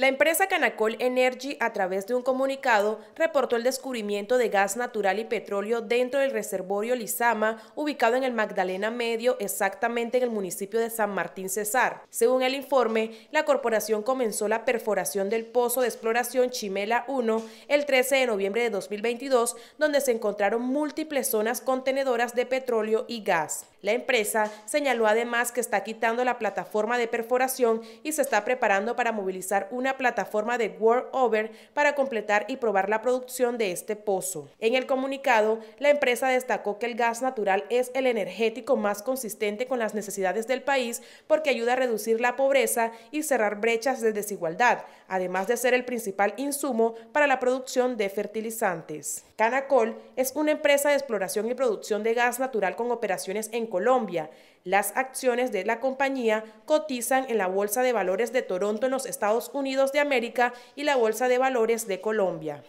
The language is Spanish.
La empresa Canacol Energy, a través de un comunicado, reportó el descubrimiento de gas natural y petróleo dentro del reservorio Lizama, ubicado en el Magdalena Medio, exactamente en el municipio de San Martín Cesar. Según el informe, la corporación comenzó la perforación del pozo de exploración Chimela 1 el 13 de noviembre de 2022, donde se encontraron múltiples zonas contenedoras de petróleo y gas. La empresa señaló además que está quitando la plataforma de perforación y se está preparando para movilizar una plataforma de World Over para completar y probar la producción de este pozo. En el comunicado, la empresa destacó que el gas natural es el energético más consistente con las necesidades del país porque ayuda a reducir la pobreza y cerrar brechas de desigualdad, además de ser el principal insumo para la producción de fertilizantes. Canacol es una empresa de exploración y producción de gas natural con operaciones en Colombia. Las acciones de la compañía cotizan en la Bolsa de Valores de Toronto en los Estados Unidos de América y la Bolsa de Valores de Colombia.